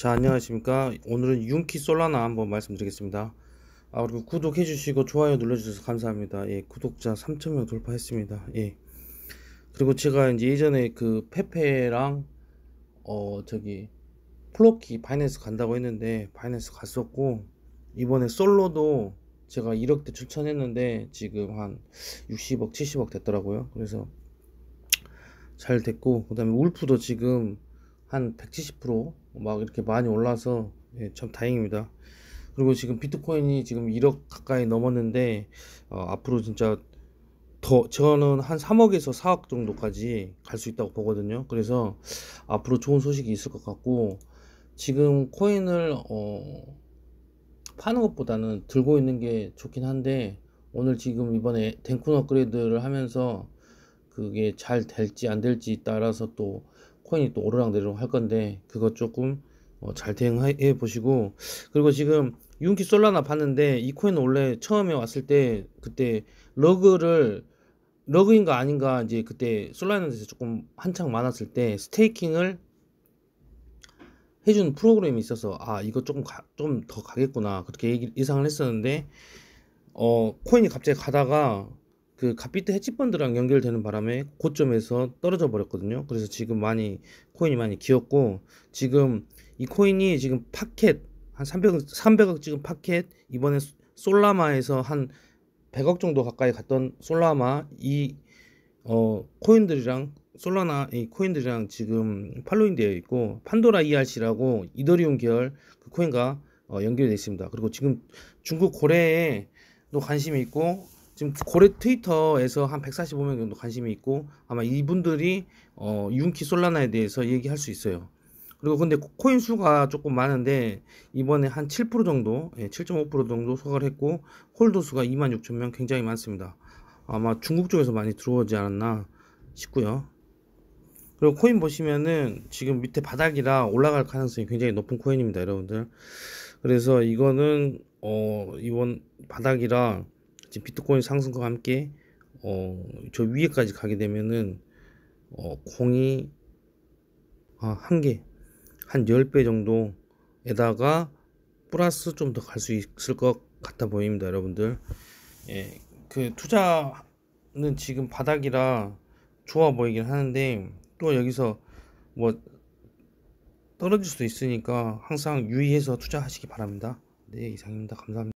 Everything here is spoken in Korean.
자 안녕하십니까 오늘은 윤키 솔라나 한번 말씀드리겠습니다 아 그리고 구독해 주시고 좋아요 눌러주셔서 감사합니다 예 구독자 3천명 돌파했습니다 예 그리고 제가 이제 예전에 그 페페랑 어 저기 플로키 바이낸스 간다고 했는데 바이낸스 갔었고 이번에 솔로도 제가 1억대 추천했는데 지금 한 60억 70억 됐더라고요 그래서 잘 됐고 그 다음에 울프도 지금 한 170%막 이렇게 많이 올라서 예, 참 다행입니다. 그리고 지금 비트코인이 지금 1억 가까이 넘었는데 어, 앞으로 진짜 더 저는 한 3억에서 4억 정도까지 갈 수 있다고 보거든요. 그래서 앞으로 좋은 소식이 있을 것 같고 지금 코인을 어, 파는 것보다는 들고 있는 게 좋긴 한데 오늘 지금 이번에 덴쿤 업그레이드를 하면서 그게 잘 될지 안 될지 따라서 또 코인이 또 오르락내리락 할 건데 그거 조금 어, 잘 대응해 보시고 그리고 지금 윤기 솔라나 봤는데 이 코인 원래 처음에 왔을 때 그때 러그를 러그인가 아닌가 이제 그때 솔라나에서 조금 한창 많았을 때 스테이킹을 해 준 프로그램이 있어서 아 이거 조금 좀 더 가겠구나 그렇게 예상을 했었는데 어 코인이 갑자기 가다가 그갑비트 해치펀드랑 연결되는 바람에 고점에서 떨어져 버렸거든요. 그래서 지금 많이 코인이 많이 기었고 지금 이 코인이 지금 파켓 한 300억 300억 지금 파켓 이번에 솔라마에서 한 100억 정도 가까이 갔던 솔라마 이 어 코인들이랑 솔라나 이 코인들이랑 지금 팔로잉 되어 있고 판도라 ERC라고 이더리움 계열 그 코인과 어, 연결되어 있습니다. 그리고 지금 중국 고래에 도 관심이 있고 지금 고래 트위터에서 한 145명 정도 관심이 있고 아마 이분들이 어, 윤키 솔라나에 대해서 얘기할 수 있어요. 그리고 근데 코인 수가 조금 많은데 이번에 한 7% 정도, 7.5% 예, 정도 소각을 했고 홀더 수가 2만 6천 명 굉장히 많습니다. 아마 중국 쪽에서 많이 들어오지 않았나 싶고요. 그리고 코인 보시면은 지금 밑에 바닥이라 올라갈 가능성이 굉장히 높은 코인입니다, 여러분들. 그래서 이거는 어 이번 바닥이랑 지금 비트코인 상승과 함께 어, 저 위에까지 가게 되면은 어, 공이 아, 한 개, 한 10배 정도에다가 플러스 좀 더 갈 수 있을 것 같아 보입니다, 여러분들. 예, 그 투자는 지금 바닥이라 좋아 보이긴 하는데 또 여기서 뭐 떨어질 수도 있으니까 항상 유의해서 투자하시기 바랍니다. 네, 이상입니다. 감사합니다.